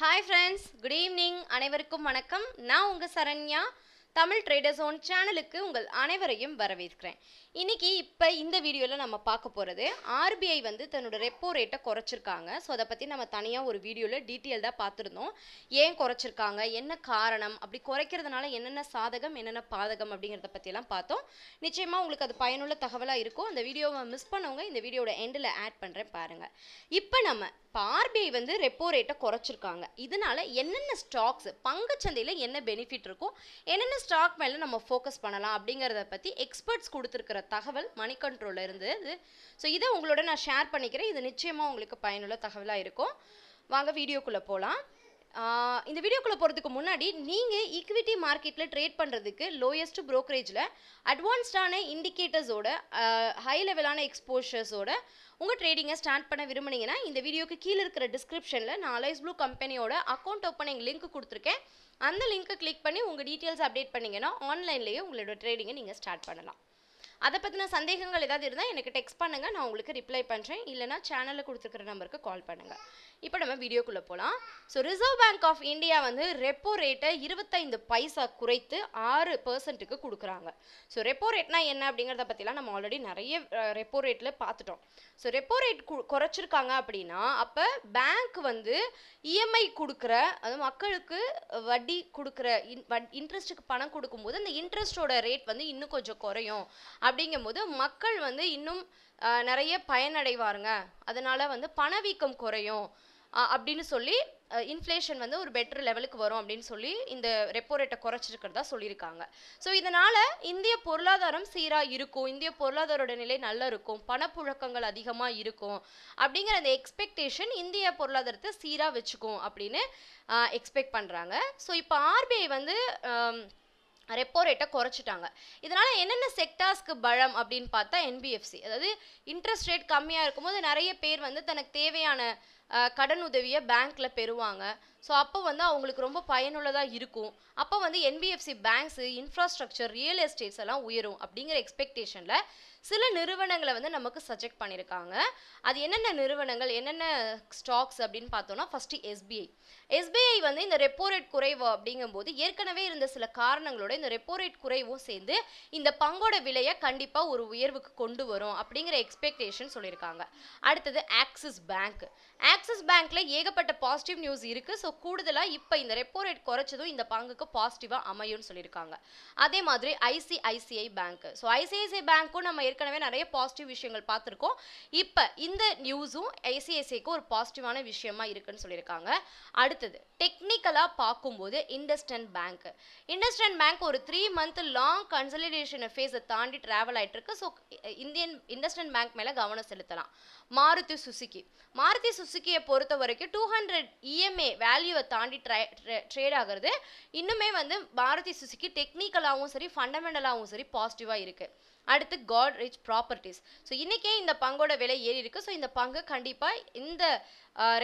hi friends good evening அனைவருக்கும் வணக்கம் நான் உங்கள் சரண்யா தமிழ் ட்ரேடர்ஸ் ஓன் சேனலுக்கு உங்கள் அனைவரையும் வரவேற்கிறேன் இன்றைக்கி இப்போ இந்த வீடியோவில் நம்ம பார்க்க போகிறது ஆர்பிஐ வந்து தன்னோட ரெப்போ ரேட்டை குறைச்சிருக்காங்க ஸோ அதை பற்றி நம்ம தனியாக ஒரு வீடியோவில் டீட்டெயில்டாக பார்த்துருந்தோம் ஏன் குறைச்சிருக்காங்க என்ன காரணம் அப்படி குறைக்கிறதுனால என்னென்ன சாதகம் என்னென்ன பாதகம் அப்படிங்கிறத பற்றியெல்லாம் பார்த்தோம் நிச்சயமாக உங்களுக்கு அது பயனுள்ள தகவலாக இருக்கும் அந்த வீடியோவை மிஸ் பண்ணவங்க இந்த வீடியோட எண்டில் ஆட் பண்ணுறேன் பாருங்கள் இப்போ நம்ம இப்போ ஆர்பிஐ வந்து ரெப்போ ரேட்டை குறைச்சிருக்காங்க இதனால என்னென்ன ஸ்டாக்ஸ் பங்குச்சந்தையில் என்ன பெனிஃபிட் இருக்கும் என்னென்ன ஸ்டாக் மேலே நம்ம ஃபோக்கஸ் பண்ணலாம் அப்படிங்கிறத பற்றி எக்ஸ்பர்ட்ஸ் கொடுத்துருக்கிற தகவல் மணி கண்ட்ரோலில் இருந்து ஸோ இதை உங்களோட நான் ஷேர் பண்ணிக்கிறேன் இது நிச்சயமாக உங்களுக்கு பயனுள்ள தகவலாக இருக்கும் வாங்க வீடியோக்குள்ளே போகலாம் இந்த வீடியோக்குள்ளே போகிறதுக்கு முன்னாடி நீங்கள் ஈக்விட்டி மார்க்கெட்டில் ட்ரேட் பண்ணுறதுக்கு லோயஸ்ட் ப்ரோக்கரேஜில் அட்வான்ஸ்டான இண்டிகேட்டர்ஸோட ஹை லெவலான எக்ஸ்போஷர்ஸோட உங்கள் ட்ரேடிங்கை ஸ்டார்ட் பண்ண விரும்புனீங்கன்னா இந்த வீடியோக்கு கீழே இருக்கிற டிஸ்கிரிப்ஷனில் நான் அலைஸ் ப்ளூ கம்பெனியோட அக்கௌண்ட் ஓப்பனிங் லிங்க் கொடுத்துருக்கேன் அந்த லிங்க்கை கிளிக் பண்ணி உங்கள் டீட்டெயில்ஸ் அப்டேட் பண்ணிங்கன்னா ஆன்லைன்லேயே உங்களோட ட்ரேடிங்கை நீங்கள் ஸ்டார்ட் பண்ணலாம் அதை பற்றின சந்தேகங்கள் ஏதாவது இருந்தால் எனக்கு டெக்ஸ்ட் பண்ணுங்கள் நான் உங்களுக்கு ரிப்ளை பண்ணுறேன் இல்லைனா சேனலில் கொடுத்துருக்குற நம்பருக்கு கால் பண்ணுங்கள் இப்போ நம்ம வீடியோக்குள்ளே போகலாம் so Reserve Bank of India வந்து ரெப்போ ரேட்டை இருபத்தைந்து பைசா குறைத்து ஆறு பர்சன்ட்டுக்கு கொடுக்குறாங்க ஸோ ரெப்போ ரேட்னா என்ன அப்படிங்கிறத பற்றிலாம் நம்ம ஆல்ரெடி நிறைய ரெப்போ ரேட்டில் பார்த்துட்டோம் ஸோ ரெப்போ ரேட் குறைச்சிருக்காங்க அப்படின்னா அப்போ பேங்க் வந்து இஎம்ஐ e கொடுக்குற அது மக்களுக்கு வட்டி கொடுக்குற இன் வட் இன்ட்ரெஸ்ட்டுக்கு பணம் கொடுக்கும்போது அந்த இன்ட்ரெஸ்ட்டோட ரேட் வந்து இன்னும் கொஞ்சம் குறையும் அப்படிங்கும்போது மக்கள் வந்து இன்னும் நிறைய பயனடைவாருங்க அதனால் வந்து பணவீக்கம் குறையும் அப்படின்னு சொல்லி இன்ஃப்ளேஷன் வந்து ஒரு பெட்டர் லெவலுக்கு வரும் அப்படின்னு சொல்லி இந்த ரெப்போ ரேட்டை குறைச்சிருக்கிறதா சொல்லியிருக்காங்க ஸோ இதனால் இந்திய பொருளாதாரம் சீராக இருக்கும் இந்திய பொருளாதாரோட நிலை நல்லா இருக்கும் பணப்புழக்கங்கள் அதிகமாக இருக்கும் அப்படிங்கிற அந்த எக்ஸ்பெக்டேஷன் இந்திய பொருளாதாரத்தை சீராக வச்சுக்கும் அப்படின்னு எக்ஸ்பெக்ட் பண்ணுறாங்க ஸோ இப்போ ஆர்பிஐ வந்து ரெப்போ ரேட்டை குறைச்சிட்டாங்க இதனால் என்னென்ன செக்டார்ஸ்க்கு பலம் அப்படின்னு பார்த்தா என்பிஎஃப்சி அதாவது இன்ட்ரெஸ்ட் ரேட் கம்மியாக இருக்கும்போது நிறைய பேர் வந்து தனக்கு தேவையான கடன் உதவியை பேங்க்கில் பெறுவாங்க ஸோ அப்போ வந்து அவங்களுக்கு ரொம்ப பயனுள்ளதாக இருக்கும் அப்போ வந்து NBFC banks infrastructure real estates எல்லாம் உயரும் அப்படிங்கிற எக்ஸ்பெக்டேஷனில் சில நிறுவனங்களை வந்து நமக்கு சஜெக்ட் பண்ணியிருக்காங்க அது என்னென்ன நிறுவனங்கள் என்னென்ன ஸ்டாக்ஸ் அப்படின்னு பார்த்தோம்னா ஃபஸ்ட்டு எஸ்பிஐ எஸ்பிஐ வந்து இந்த ரெப்போ ரேட் குறைவு அப்படிங்கும்போது ஏற்கனவே இருந்த சில காரணங்களோட இந்த ரெப்போ ரேட் குறைவும் சேர்ந்து இந்த பங்கோட விலையை கண்டிப்பாக ஒரு உயர்வுக்கு கொண்டு வரும் அப்படிங்கிற எக்ஸ்பெக்டேஷன் சொல்லியிருக்காங்க அடுத்தது ஆக்சிஸ் பேங்க் ஆக்சிஸ் பேங்க்கில் ஏகப்பட்ட பாசிட்டிவ் நியூஸ் இருக்குது ஸோ கூடுதலாக இப்போ இந்த ரெப்போ ரேட் குறைச்சதும் இந்த பங்குக்கு பாசிட்டிவாக அமையும்னு சொல்லியிருக்காங்க அதே மாதிரி ஐசிஐசிஐ பேங்க் ஸோ ஐசிஐசிஐ பேங்க்கும் நம்ம ஏற்கனவே நிறைய பாசிட்டிவ் விஷயங்கள் பார்த்துருக்கோம் இப்போ இந்த நியூஸும் ஐசிஐசிஐக்கு ஒரு பாசிட்டிவான விஷயமா இருக்குன்னு சொல்லியிருக்காங்க அடுத்தது டெக்னிக்கலாக பார்க்கும்போது இண்டஸ்டன் பேங்க் இண்டஸ்டன் பேங்க் ஒரு த்ரீ மந்த் லாங் கன்சலிடேஷன் ஃபேஸை தாண்டி ட்ராவல் ஆகிட்டுருக்கு இருக்கு ஸோ இந்தியன் இண்டஸ்டன் பேங்க் மேலே கவனம் செலுத்தலாம் மாருதி சுசுக்கி மாருதி சுசுக்கியை பொறுத்த வரைக்கும் டூ ஹண்ட்ரட் இஎம்ஏ e வேல் வேல்யூவை தாண்டி ட்ரை ட்ரேட் ஆகிறது இன்னுமே வந்து மாருதி சுசிக்கு டெக்னிக்கலாகவும் சரி ஃபண்டமெண்டலாகவும் சரி பாசிட்டிவாக இருக்குது அடுத்து காட் ரிச் ப்ராப்பர்ட்டிஸ் ஸோ இன்றைக்கே இந்த பங்கோட விலை ஏறி இருக்குது ஸோ இந்த பங்கு கண்டிப்பாக இந்த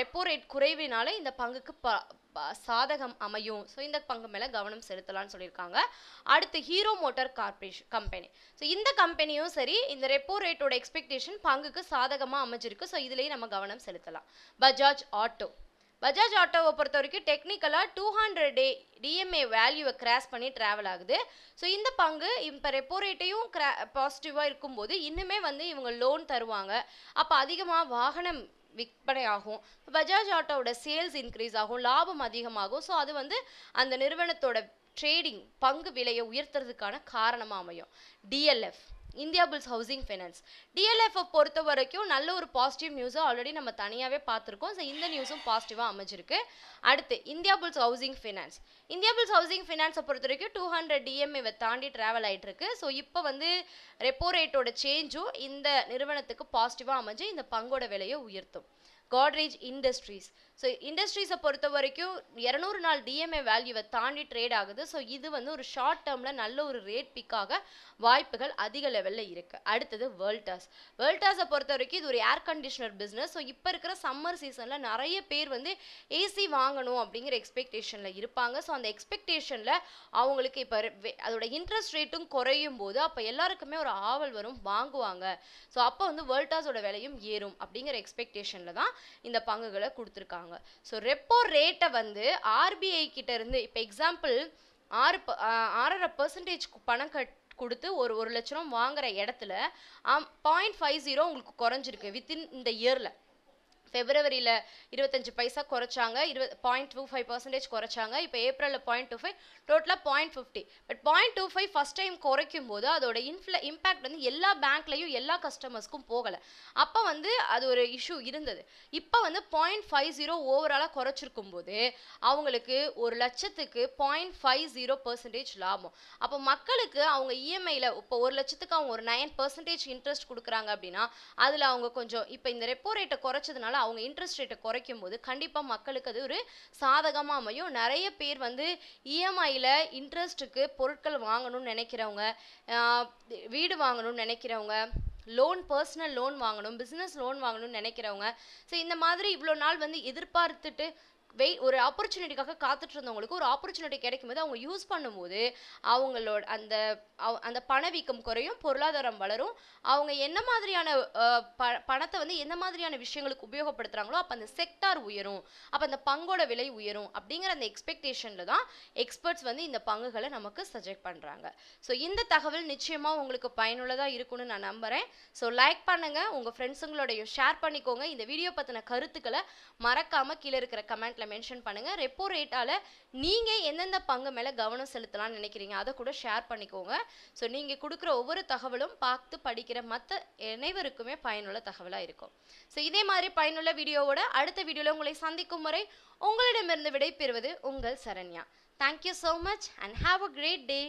ரெப்போ ரேட் குறைவினால இந்த பங்குக்கு ப சாதகம் அமையும் ஸோ இந்த பங்கு மேலே கவனம் செலுத்தலாம்னு சொல்லியிருக்காங்க அடுத்து Hero Motor Corporation company so இந்த கம்பெனியும் சரி இந்த ரெப்போ ரேட்டோட எக்ஸ்பெக்டேஷன் பங்குக்கு சாதகமாக அமைஞ்சிருக்கு ஸோ இதுலேயும் நம்ம கவனம் செலுத்தலாம் பஜாஜ் ஆட்டோ பஜாஜ் ஆட்டோவை பொறுத்த வரைக்கும் டெக்னிக்கலாக டூ ஹண்ட்ரட் டே டிஎம்ஏ வேல்யூவை கிராஸ் பண்ணி ட்ராவல் ஆகுது ஸோ இந்த பங்கு இப்போ ரெப்போ ரேட்டையும் கிரா பாசிட்டிவாக இருக்கும்போது இன்னுமே வந்து இவங்க லோன் தருவாங்க அப்போ அதிகமாக வாகனம் விற்பனை ஆகும் பஜாஜ் ஆட்டோவோட சேல்ஸ் இன்க்ரீஸ் ஆகும் லாபம் அதிகமாகும் ஸோ அது வந்து அந்த நிறுவனத்தோட ட்ரேடிங் பங்கு விலையை உயர்த்துறதுக்கான காரணமாக அமையும் DLF Indiabulls housing finance டிஎல்எஃப்ஐ பொறுத்த வரைக்கும் நல்ல ஒரு பாசிட்டிவ் நியூஸும் ஆல்ரெடி நம்ம தனியாகவே பார்த்துருக்கோம் ஸோ இந்த நியூஸும் பாசிட்டிவாக அமைஞ்சிருக்கு அடுத்து Indiabulls housing finance Indiabulls housing ஃபைனான்ஸை பொறுத்த வரைக்கும் டூ ஹண்ட்ரட் டிஎம்ஏவை தாண்டி ட்ராவல் ஆகிட்டு இருக்கு ஸோ இப்போ வந்து ரெப்போ ரேட்டோட சேஞ்சும் இந்த நிறுவனத்துக்கு பாசிட்டிவாக அமைஞ்சு இந்த பங்கோட விலையை உயர்த்தும் கோட்ரேஜ் இண்டஸ்ட்ரீஸ் ஸோ இண்டஸ்ட்ரீஸை பொறுத்த வரைக்கும் இரநூறு நாள் டிஎம்ஏ வேல்யூவை தாண்டி ட்ரேட் ஆகுது ஸோ இது வந்து ஒரு ஷார்ட் டேர்மில் நல்ல ஒரு ரேட் பிக்காக வாய்ப்புகள் அதிக லெவலில் இருக்குது அடுத்தது வேர்ல்டாஸ் வேர்ல்டாஸை பொறுத்த வரைக்கும் இது ஒரு ஏர் கண்டிஷனர் பிஸ்னஸ் ஸோ இப்போ இருக்கிற சம்மர் சீசனில் நிறைய பேர் வந்து ஏசி வாங்கணும் அப்படிங்கிற எக்ஸ்பெக்டேஷனில் இருப்பாங்க ஸோ அந்த எக்ஸ்பெக்டேஷனில் அவங்களுக்கு இப்போ அதோட இன்ட்ரெஸ்ட் ரேட்டும் குறையும் போது அப்போ எல்லாருக்குமே ஒரு ஆவல் வரும் வாங்குவாங்க ஸோ அப்போ வந்து வேர்ல்டாஸோட விலையும் ஏறும் அப்படிங்கிற எக்ஸ்பெக்டேஷனில் தான் இந்த பங்குகளை கொடுத்துருக்காங்க ஸோ ரெப்போ ரேட்டை வந்து ஆர்பிஐ கிட்ட இருந்து இப்போ எக்ஸாம்பிள் ஆறு ஆறரை பர்சன்டேஜ் பணம் கட் கொடுத்து ஒரு ஒரு லட்சம் வாங்குற இடத்துல பாயிண்ட் ஃபைவ் ஜீரோ உங்களுக்கு குறைஞ்சிருக்கு வித்தின் இந்த இயரில் ஃபெப்ரவரியில் இருபத்தஞ்சு பைசா குறைச்சாங்க இருபது பாயிண்ட் டூ ஃபைவ் பர்சன்டேஜ் குறைச்சாங்க இப்போ ஏப்ரலில் பாயிண்ட் டூ ஃபைவ் டோட்டலாக point fifty but point two five first time குறைக்கும் போது அதோட இன்ஃப்ள இம்பாக்ட் வந்து எல்லா பேங்க்லேயும் எல்லா கஸ்டமர்ஸ்க்கும் போகலை அப்போ வந்து அது ஒரு இஷ்யூ இருந்தது இப்போ வந்து பாயிண்ட் ஃபைவ் ஜீரோ ஓவராலாக குறைச்சிருக்கும் போது அவங்களுக்கு ஒரு லட்சத்துக்கு பாயிண்ட் ஃபைவ் ஜீரோ பர்சன்டேஜ் லாபம் அப்போ மக்களுக்கு அவங்க இஎம்ஐயில் e இப்போ ஒரு லட்சத்துக்கு அவங்க ஒரு நைன் பர்சன்டேஜ் இன்ட்ரெஸ்ட் கொடுக்குறாங்க அப்படின்னா அதில் அவங்க கொஞ்சம் இப்போ இந்த ரெப்போ ரேட்டை குறைச்சதுனால அவங்க இன்ட்ரெஸ்ட் ரேட்டை குறைக்கும் போது கண்டிப்பாக மக்களுக்கு அது ஒரு சாதகமாக அமையும் நிறைய பேர் வந்து இஎம்ஐயில் e இன்ட்ரெஸ்ட்டுக்கு பொருட்கள் வாங்கணும்னு நினைக்கிறவங்க வீடு வாங்கணும்னு நினைக்கிறவங்க லோன் பர்சனல் லோன் வாங்கணும் பிஸ்னஸ் லோன் வாங்கணும்னு நினைக்கிறவங்க ஸோ இந்த மாதிரி இவ்வளோ நாள் வந்து எதிர்பார்த்துட்டு வெய் ஒரு ஆப்பர்ச்சுனிட்டிக்காக காத்துட்டு இருந்தவங்களுக்கு ஒரு ஆப்பர்ச்சுனிட்டி கிடைக்கும் போது அவங்க யூஸ் பண்ணும்போது அவங்களோட அந்த அந்த பணவீக்கம் குறையும் பொருளாதாரம் வளரும் அவங்க என்ன மாதிரியான ப பணத்தை வந்து என்ன மாதிரியான விஷயங்களுக்கு உபயோகப்படுத்துகிறாங்களோ அப்போ அந்த செக்டார் உயரும் அப்போ அந்த பங்கோட விலை உயரும் அப்படிங்கிற அந்த எக்ஸ்பெக்டேஷனில் தான் எக்ஸ்பர்ட்ஸ் வந்து இந்த பங்குகளை நமக்கு சஜெக்ட் பண்ணுறாங்க ஸோ இந்த தகவல் நிச்சயமாக உங்களுக்கு பயனுள்ளதாக இருக்கும்னு நான் நம்புகிறேன் ஸோ லைக் பண்ணுங்கள் உங்கள் ஃப்ரெண்ட்ஸுங்களோடையும் ஷேர் பண்ணிக்கோங்க இந்த வீடியோ பற்றின கருத்துக்களை மறக்காமல் கீழே இருக்கிற கமெண்ட் கமெண்ட்டில் மென்ஷன் பண்ணுங்க ரெப்போ ரேட்டால் நீங்கள் எந்தெந்த பங்கு மேலே கவனம் செலுத்தலாம்னு நினைக்கிறீங்க அதை கூட ஷேர் பண்ணிக்கோங்க ஸோ நீங்கள் கொடுக்குற ஒவ்வொரு தகவலும் பார்த்து படிக்கிற மற்ற அனைவருக்குமே பயனுள்ள தகவலாக இருக்கும் ஸோ இதே மாதிரி பயனுள்ள வீடியோவோட அடுத்த வீடியோவில் உங்களை சந்திக்கும் முறை உங்களிடமிருந்து விடைபெறுவது உங்கள் Saranya thank you so much and have a great day